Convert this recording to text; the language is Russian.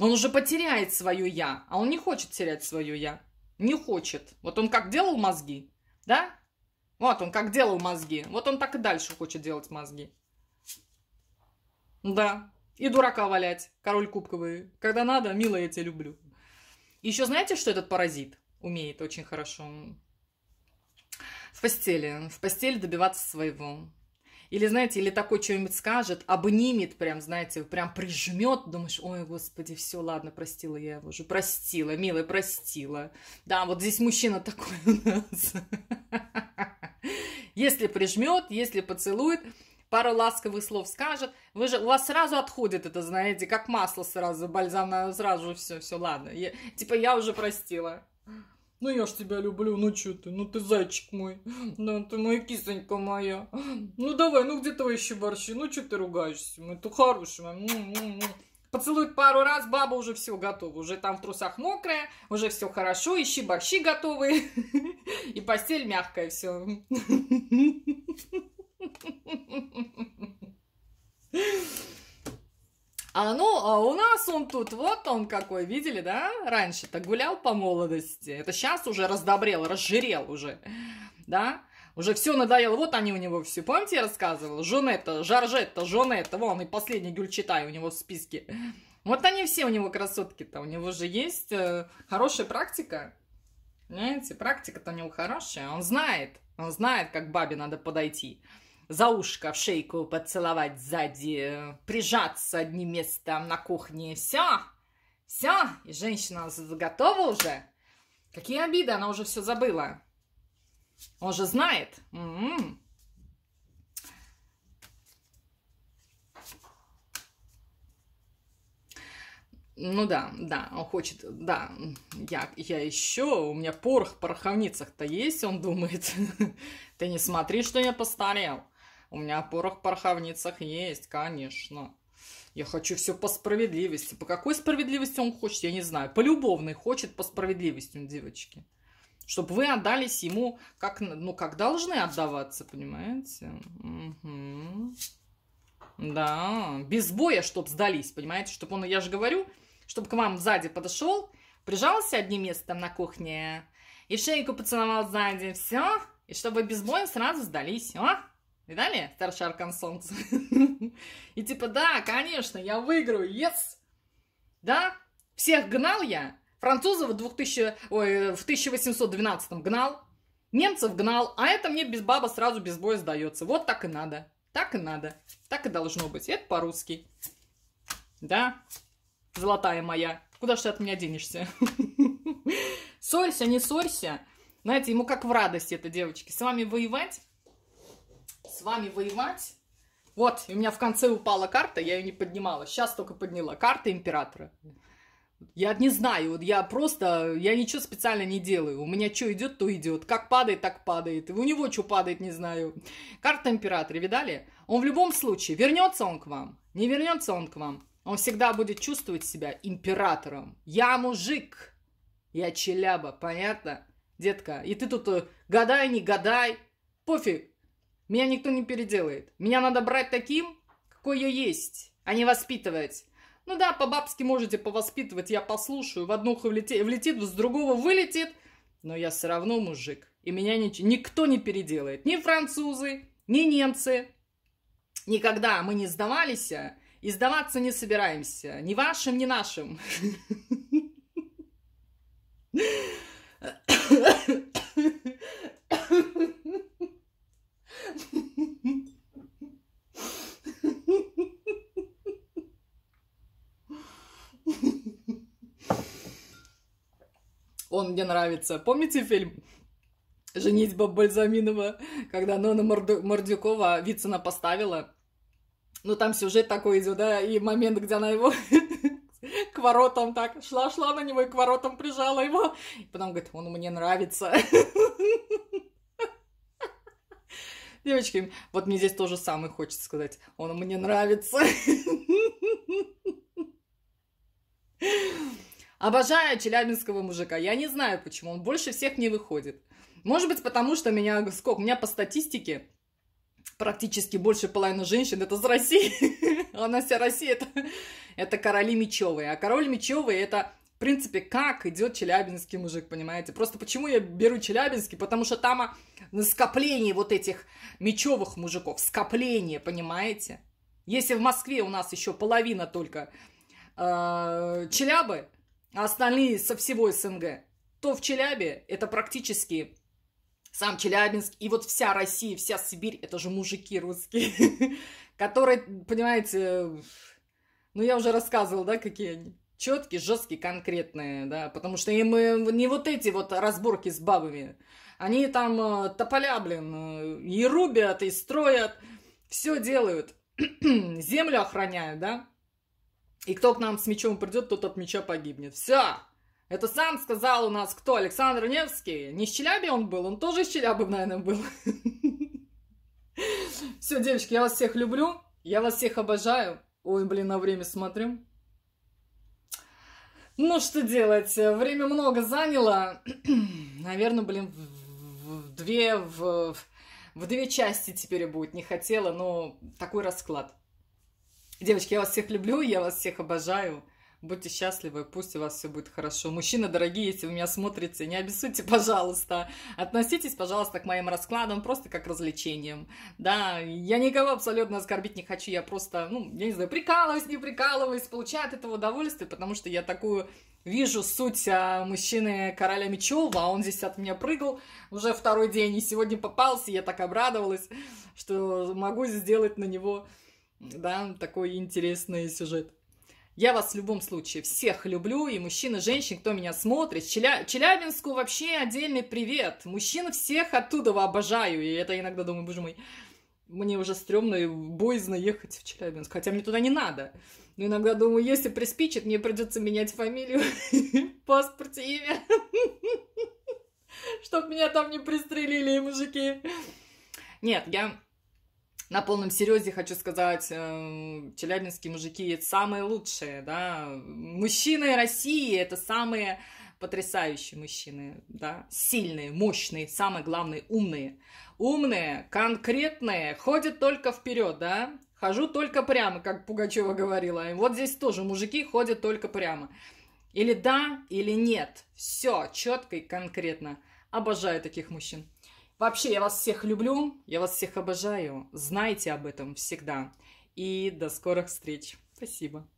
Он уже потеряет свое «я», а он не хочет терять свое «я». Не хочет. Вот он как делал мозги, да? Вот он как делал мозги. Вот он так и дальше хочет делать мозги. Да. И дурака валять, король кубковый. Когда надо, мило, я тебя люблю. Еще знаете, что этот паразит умеет очень хорошо? В постели. В постели добиваться своего. Или, знаете, или такой что-нибудь скажет, обнимет прям, знаете, прям прижмет, думаешь, ой, господи, все, ладно, простила я его уже, простила, милая, простила. Да, вот здесь мужчина такой у нас. Если прижмет, если поцелует, пару ласковых слов скажет, вы же, у вас сразу отходит это, знаете, как масло сразу, бальзам, сразу все, все, ладно. Я, типа, я уже простила. Ну я ж тебя люблю, ну чё ты, ну ты зайчик мой, да, ну ты моя кисонька моя. Ну давай, ну где твои еще ну чё ты ругаешься, мы тут хорошие. Поцелует пару раз, баба уже все готова. Уже там в трусах мокрая, уже все хорошо, ищи борщи готовые. И постель мягкая все. Yeah. А ну, а у нас он тут, вот он какой, видели, да? Раньше-то гулял по молодости. Это сейчас уже раздобрел, разжирел уже, да? Уже все надоело. Вот они у него все. Помните, я рассказывала? Жонетта, Жаржетта, Жонетта. Вон, и последний гюльчитай у него в списке. Вот они все у него красотки-то. У него же есть э, хорошая практика. Понимаете, практика-то у него хорошая. Он знает, он знает, как бабе надо подойти за ушко в шейку поцеловать сзади, э, прижаться одним местом на кухне. Все, все, и женщина готова уже. Какие обиды, она уже все забыла. Он же знает. М-м-м. Ну да, да, он хочет, да, я, я еще, у меня порох в пороховницах-то есть, он думает. Ты не смотри, что я постарел. У меня порох в пороховницах есть, конечно. Я хочу все по справедливости. По какой справедливости он хочет, я не знаю. По любовной хочет по справедливости, девочки. Чтобы вы отдались ему, как, ну, как должны отдаваться, понимаете? Угу. Да, без боя, чтобы сдались, понимаете? Чтобы он, я же говорю, чтобы к вам сзади подошел, прижался одним местом на кухне и шейку поцеловал сзади. Все, и чтобы без боя сразу сдались. А? Видали? Старший аркан солнца. И типа, да, конечно, я выиграю, yes! Да? Всех гнал я. Французов в, 2000, ой, в 1812 гнал, немцев гнал, а это мне без баба сразу без боя сдается. Вот так и надо. Так и надо. Так и должно быть. Это по-русски. Да? Золотая моя. Куда же ты от меня денешься? Ссорься, не ссорься. Знаете, ему как в радость это, девочки. С вами воевать с вами воевать. Вот, у меня в конце упала карта, я ее не поднимала. Сейчас только подняла. Карта императора. Я не знаю, вот я просто, я ничего специально не делаю. У меня что идет, то идет. Как падает, так падает. и У него что падает, не знаю. Карта императора, видали? Он в любом случае, вернется он к вам, не вернется он к вам. Он всегда будет чувствовать себя императором. Я мужик, я челяба, понятно? Детка, и ты тут э, гадай, не гадай, пофиг. Меня никто не переделает. Меня надо брать таким, какой я есть, а не воспитывать. Ну да, по-бабски можете повоспитывать, я послушаю. В одну ухо влетит, с другого вылетит. Но я все равно мужик. И меня ни, никто не переделает. Ни французы, ни немцы. Никогда мы не сдавались, а, и сдаваться не собираемся. Ни вашим, ни нашим. он мне нравится. Помните фильм «Женитьба Бальзаминова», когда Нона Мордюкова Вицина поставила? Ну, там сюжет такой идет, да, и момент, где она его к воротам так шла-шла на него и к воротам прижала его. И потом говорит, он мне нравится. Девочки, вот мне здесь тоже самое хочется сказать. Он мне нравится. Обожаю челябинского мужика. Я не знаю, почему. Он больше всех не выходит. Может быть, потому что меня... Сколько? У меня по статистике практически больше половины женщин это из России. Она вся Россия это, это короли мечевые. А король мечевые это, в принципе, как идет челябинский мужик, понимаете? Просто почему я беру челябинский? Потому что там а, на скопление вот этих мечевых мужиков. Скопление, понимаете? Если в Москве у нас еще половина только э, челябы, а остальные со всего СНГ, то в Челябе это практически сам Челябинск и вот вся Россия, вся Сибирь, это же мужики русские, которые, понимаете, ну я уже рассказывала, да, какие они четкие, жесткие, конкретные, да, потому что им э, не вот эти вот разборки с бабами, они там э, тополя, блин, э, и рубят, и строят, все делают, землю охраняют, да, и кто к нам с мечом придет, тот от меча погибнет. Все! Это сам сказал у нас кто? Александр Невский. Не из Челяби он был, он тоже из Челябы, наверное, был. Все, девочки, я вас всех люблю. Я вас всех обожаю. Ой, блин, на время смотрю. Ну, что делать? Время много заняло. Наверное, блин, в, в две... В, в две части теперь будет. Не хотела, но такой расклад. Девочки, я вас всех люблю, я вас всех обожаю. Будьте счастливы, пусть у вас все будет хорошо. Мужчины, дорогие, если вы меня смотрите, не обессудьте, пожалуйста. Относитесь, пожалуйста, к моим раскладам просто как развлечением. Да, я никого абсолютно оскорбить не хочу. Я просто, ну, я не знаю, прикалываюсь, не прикалываюсь, получаю от этого удовольствие, потому что я такую вижу суть а, мужчины короля мечов, а он здесь от меня прыгал уже второй день, и сегодня попался, я так обрадовалась, что могу сделать на него да, такой интересный сюжет. Я вас в любом случае всех люблю, и мужчин, и женщин, кто меня смотрит. Челя... Челябинску вообще отдельный привет. Мужчин всех оттуда обожаю, и это иногда думаю, боже мой, мне уже стрёмно и боязно ехать в Челябинск, хотя мне туда не надо. Но иногда думаю, если приспичит, мне придется менять фамилию в паспорте, имя, чтобы меня там не пристрелили мужики. Нет, я на полном серьезе хочу сказать, эм, челябинские мужики это самые лучшие, да, мужчины России это самые потрясающие мужчины, да, сильные, мощные, самое главное, умные. Умные, конкретные, ходят только вперед, да, хожу только прямо, как Пугачева говорила. И вот здесь тоже мужики ходят только прямо. Или да, или нет. Все четко и конкретно. Обожаю таких мужчин. Вообще, я вас всех люблю, я вас всех обожаю. Знайте об этом всегда. И до скорых встреч. Спасибо.